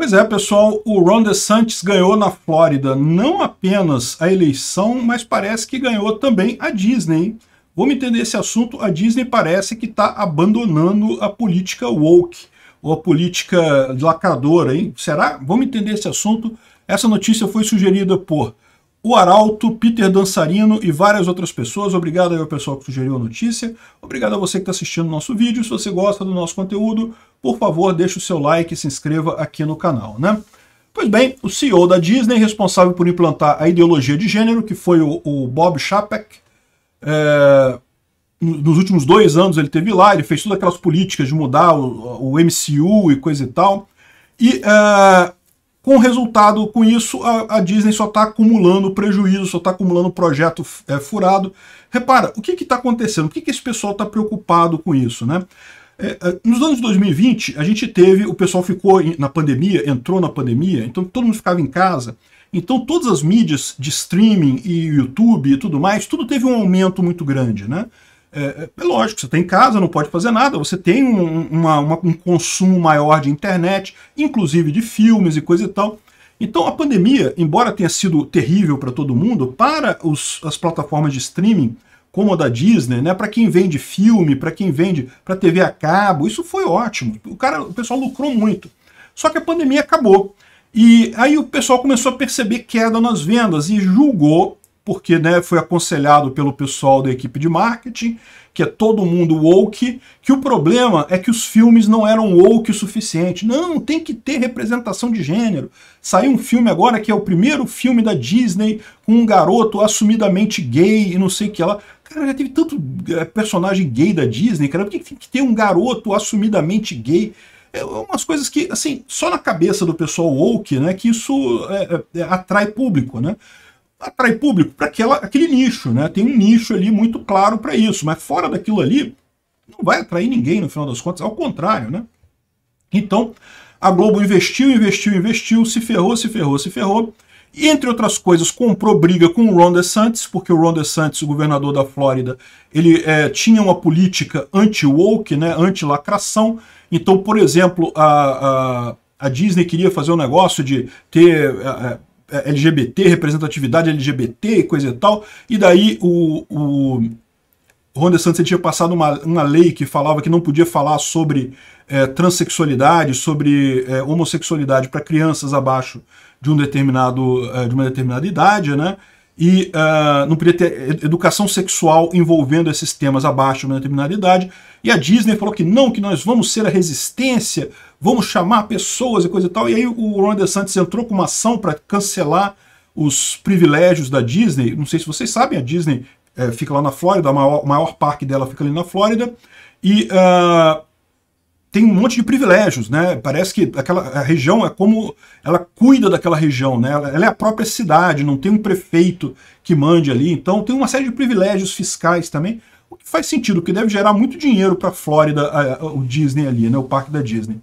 Pois é, pessoal, o Ron DeSantis ganhou na Flórida não apenas a eleição, mas parece que ganhou também a Disney. Vamos entender esse assunto, a Disney parece que está abandonando a política woke, ou a política lacradora, hein? Será? Vamos entender esse assunto. Essa notícia foi sugerida por o Arauto, Peter Dançarino e várias outras pessoas. Obrigado aí ao pessoal que sugeriu a notícia. Obrigado a você que está assistindo o nosso vídeo. Se você gosta do nosso conteúdo, por favor, deixe o seu like e se inscreva aqui no canal, né? Pois bem, o CEO da Disney, responsável por implantar a ideologia de gênero, que foi o, o Bob Chapek, é, nos últimos dois anos ele teve lá, ele fez todas aquelas políticas de mudar o, o MCU e coisa e tal. E é, com o resultado, com isso, a, a Disney só está acumulando prejuízo, só está acumulando projeto é, furado. Repara, o que está acontecendo? o que, que esse pessoal está preocupado com isso? Né? É, é nos anos 2020, a gente teve, o pessoal ficou na pandemia, entrou na pandemia, então todo mundo ficava em casa. Então todas as mídias de streaming e YouTube e tudo mais, tudo teve um aumento muito grande, né? É, é, é, lógico, você está em casa, não pode fazer nada, você tem um, uma, uma, um consumo maior de internet, inclusive de filmes e coisa e tal. Então a pandemia, embora tenha sido terrível para todo mundo, para os, as plataformas de streaming, como a da Disney, né, para quem vende filme, para quem vende para TV a cabo, isso foi ótimo. O, cara, o pessoal lucrou muito. Só que a pandemia acabou. E aí o pessoal começou a perceber queda nas vendas e julgou porque né, foi aconselhado pelo pessoal da equipe de marketing, que é todo mundo woke, que o problema é que os filmes não eram woke o suficiente. Não, tem que ter representação de gênero. Saiu um filme agora que é o primeiro filme da Disney com um garoto assumidamente gay e não sei o que lá. Cara, já teve tanto eh, personagem gay da Disney, cara, por que tem que ter um garoto assumidamente gay? É, é umas coisas que, assim, só na cabeça do pessoal woke, né, que isso é, é, atrai público, né? atrai público para aquele nicho, né? Tem um nicho ali muito claro para isso, mas fora daquilo ali, não vai atrair ninguém no final das contas, ao contrário, né? Então, a Globo investiu, investiu, investiu, se ferrou, se ferrou, se ferrou. E, entre outras coisas, comprou briga com o Ron DeSantis, porque o Ron DeSantis, o governador da Flórida, ele é, tinha uma política anti-woke, né, anti-lacração. Então, por exemplo, a, a, a Disney queria fazer um negócio de ter é, é, LGBT, representatividade LGBT e coisa e tal. E daí o, o Ron DeSantis tinha passado uma, uma lei que falava que não podia falar sobre é, transexualidade, sobre é, homossexualidade para crianças abaixo de, um determinado, eh, de uma determinada idade, né? e uh, não podia ter educação sexual envolvendo esses temas abaixo de uma determinada idade. E a Disney falou que não, que nós vamos ser a resistência, vamos chamar pessoas e coisa e tal. E aí o Ron DeSantis entrou com uma ação para cancelar os privilégios da Disney. Não sei se vocês sabem, a Disney é, fica lá na Flórida, o maior, maior, parque dela fica ali na Flórida. E uh, tem um monte de privilégios, né? Parece que aquela região é como ela cuida daquela região, né? Ela, ela, é a própria cidade, não tem um prefeito que mande ali. Então tem uma série de privilégios fiscais também, o que faz sentido, que deve gerar muito dinheiro para a Flórida, o Disney ali, né? O parque da Disney.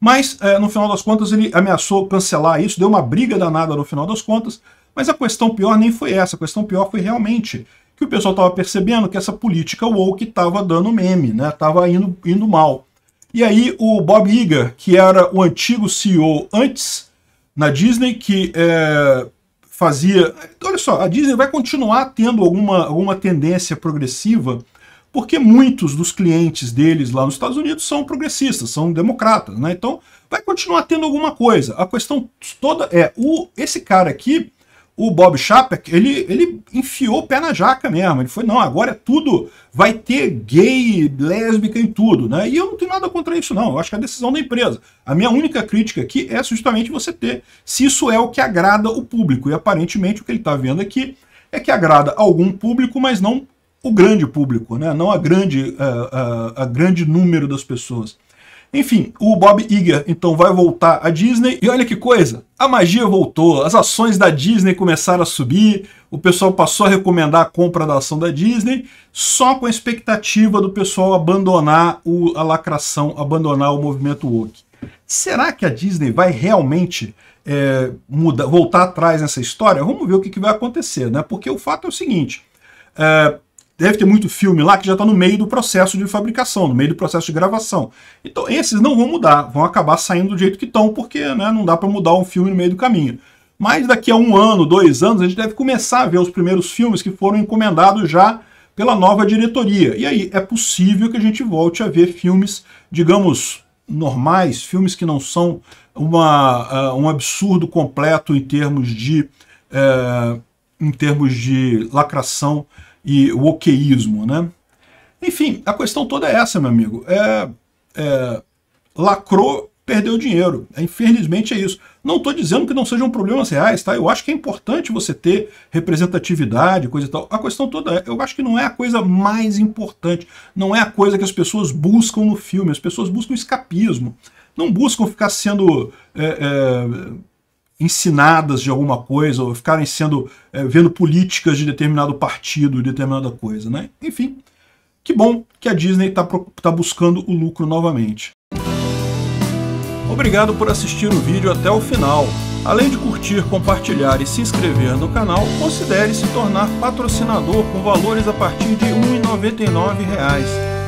Mas é, no final das contas ele ameaçou cancelar isso, deu uma briga danada no final das contas. Mas a questão pior nem foi essa. A questão pior foi realmente que o pessoal estava percebendo que essa política woke estava dando meme, né? Tava indo, indo mal. E aí o Bob Iger, que era o antigo CEO antes na Disney, que é, fazia... Olha só, a Disney vai continuar tendo alguma, alguma tendência progressiva porque muitos dos clientes deles lá nos Estados Unidos são progressistas, são democratas, né? Então vai continuar tendo alguma coisa. A questão toda é, o, esse cara aqui, o Bob Chapek, ele, ele enfiou o pé na jaca mesmo. Ele foi, não, agora é tudo, vai ter gay, lésbica em tudo, né? E eu não tenho nada contra isso, não. Eu acho que é a decisão da empresa. A minha única crítica aqui é justamente você ter se isso é o que agrada o público. E aparentemente o que ele está vendo aqui é que agrada algum público, mas não o grande público, né? Não a grande, a, eh, a, eh, a grande número das pessoas. Enfim, o Bob Iger então vai voltar à Disney e olha que coisa, a magia voltou, as ações da Disney começaram a subir, o pessoal passou a recomendar a compra da ação da Disney, só com a expectativa do pessoal abandonar o, a lacração, abandonar o movimento woke. Será que a Disney vai realmente é, mudar, voltar atrás nessa história? Vamos ver o que, que vai acontecer, né? Porque o fato é o seguinte, é, Deve ter muito filme lá que já está no meio do processo de fabricação, no meio do processo de gravação. Então, esses não vão mudar, vão acabar saindo do jeito que estão, porque né, não dá para mudar um filme no meio do caminho. Mas daqui a um ano, dois anos, a gente deve começar a ver os primeiros filmes que foram encomendados já pela nova diretoria. E aí é possível que a gente volte a ver filmes, digamos, normais, filmes que não são uma, uh, um absurdo completo em termos de, uh, em termos de lacração e o okeísmo, né? Enfim, a questão toda é essa, meu amigo. É, é, lacrou, perdeu dinheiro. É, infelizmente é isso. Não estou dizendo que não sejam problemas reais, tá? Eu acho que é importante você ter representatividade, coisa e tal. A questão toda é, eu acho que não é a coisa mais importante. Não é a coisa que as pessoas buscam no filme. As pessoas buscam escapismo. Não buscam ficar sendo... É, é ensinadas de alguma coisa ou ficarem sendo é, vendo políticas de determinado partido, determinada coisa, né? Enfim, que bom que a Disney está tá buscando o lucro novamente. Obrigado por assistir o vídeo até o final. Além de curtir, compartilhar e se inscrever no canal, considere se tornar patrocinador com valores a partir de R$ 1,99